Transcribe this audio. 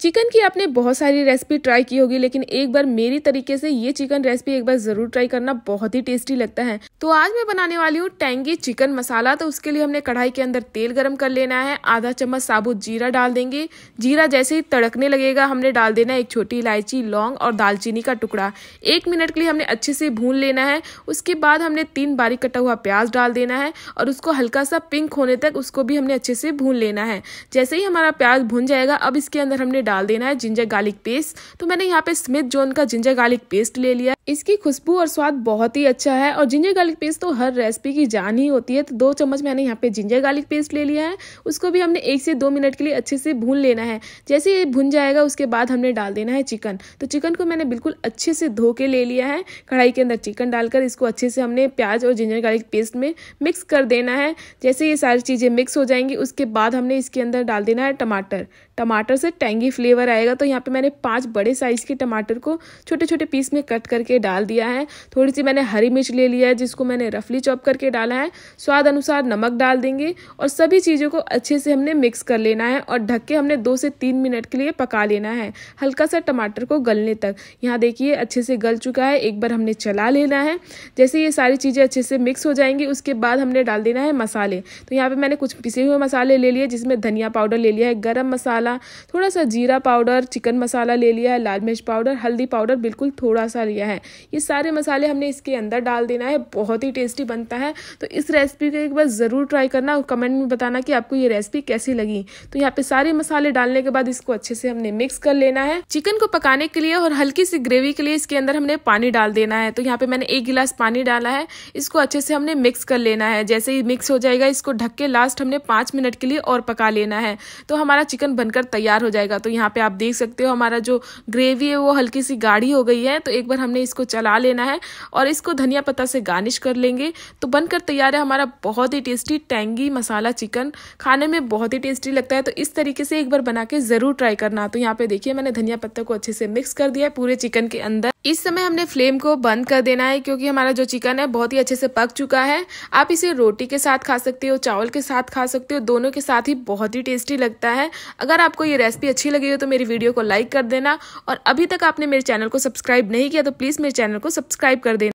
chicken की आपने बहुत सारी रेसिपी ट्राई की होगी लेकिन एक बार मेरी तरीके से ये चिकन रेसिपी एक बार ज़रूर ट्राई करना बहुत ही टेस्टी लगता है तो आज मैं बनाने वाली हूँ टेंगी चिकन मसाला तो उसके लिए हमने कढ़ाई के अंदर तेल गरम कर लेना है आधा चम्मच साबुत जीरा डाल देंगे जीरा जैसे ही तड़कने लगेगा हमने डाल देना है एक छोटी इलायची लौंग और दालचीनी का टुकड़ा एक मिनट के लिए हमने अच्छे से भून लेना है उसके बाद हमने तीन बारीक कटा हुआ प्याज डाल देना है और उसको हल्का सा पिंक होने तक उसको भी हमने अच्छे से भून लेना है जैसे ही हमारा प्याज भून जाएगा अब इसके अंदर हमने डाल देना है जिंजर गार्लिक पेस्ट तो मैंने यहाँ पे स्मिथ जोन का जिंजर गार्लिक पेस्ट ले लिया इसकी खुशबू और स्वाद बहुत ही अच्छा है और जिंजर गार्लिक पेस्ट तो हर रेसिपी की जान ही होती है तो दो चम्मच मैंने यहाँ पे जिंजर गार्लिक पेस्ट ले लिया है उसको भी हमने एक से दो मिनट के लिए अच्छे से भून लेना है जैसे ये भुन जाएगा उसके बाद हमने डाल देना है चिकन तो चिकन को मैंने बिल्कुल अच्छे से धो के ले लिया है कढ़ाई के अंदर चिकन डालकर इसको अच्छे से हमने प्याज और जिंजर गार्लिक पेस्ट में मिक्स कर देना है जैसे ये सारी चीज़ें मिक्स हो जाएंगी उसके बाद हमने इसके अंदर डाल देना है टमाटर टमाटर से टेंगी फ्लेवर आएगा तो यहाँ पर मैंने पाँच बड़े साइज़ के टमाटर को छोटे छोटे पीस में कट करके डाल दिया है थोड़ी सी मैंने हरी मिर्च ले लिया है जिसको मैंने रफली चॉप करके डाला है स्वाद अनुसार नमक डाल देंगे और सभी चीज़ों को अच्छे से हमने मिक्स कर लेना है और ढक के हमने दो से तीन मिनट के लिए पका लेना है हल्का सा टमाटर को गलने तक यहाँ देखिए अच्छे से गल चुका है एक बार हमने चला लेना है जैसे ये सारी चीज़ें अच्छे से मिक्स हो जाएंगी उसके बाद हमने डाल देना है मसाले तो यहाँ पर मैंने कुछ पिसे हुए मसाले ले लिए जिसमें धनिया पाउडर ले लिया है गर्म मसाला थोड़ा सा जीरा पाउडर चिकन मसाला ले लिया है लाल मिर्च पाउडर हल्दी पाउडर बिल्कुल थोड़ा सा लिया है ये सारे मसाले हमने इसके अंदर डाल देना है बहुत ही टेस्टी बनता है तो इस रेसिपी को एक बार ज़रूर ट्राई करना और कमेंट में बताना कि आपको ये रेसिपी कैसी लगी तो यहाँ पे सारे मसाले डालने के बाद इसको अच्छे से हमने मिक्स कर लेना है चिकन को पकाने के लिए और हल्की सी ग्रेवी के लिए इसके अंदर हमने पानी डाल देना है तो यहाँ पे मैंने एक गिलास पानी डाला है इसको अच्छे से हमने मिक्स कर लेना है जैसे ही मिक्स हो जाएगा इसको ढक के लास्ट हमने पाँच मिनट के लिए और पका लेना है तो हमारा चिकन बनकर तैयार हो जाएगा तो यहाँ पे आप देख सकते हो हमारा जो ग्रेवी है वो हल्की सी गाढ़ी हो गई है तो एक बार हमने इसको चला लेना है और इसको धनिया पत्ता से गार्निश कर लेंगे तो बनकर तैयार है हमारा बहुत ही टेस्टी टैंगी मसाला चिकन खाने में बहुत ही टेस्टी लगता है तो इस तरीके से एक बार बना के ज़रूर ट्राई करना तो यहाँ पे देखिए मैंने धनिया पत्ता को अच्छे से मिक्स कर दिया है पूरे चिकन के अंदर इस समय हमने फ्लेम को बंद कर देना है क्योंकि हमारा जो चिकन है बहुत ही अच्छे से पक चुका है आप इसे रोटी के साथ खा सकते हो चावल के साथ खा सकते हो दोनों के साथ ही बहुत ही टेस्टी लगता है अगर आपको ये रेसिपी अच्छी लगी हो तो मेरी वीडियो को लाइक कर देना और अभी तक आपने मेरे चैनल को सब्सक्राइब नहीं किया तो प्लीज़ मेरे चैनल को सब्सक्राइब कर देना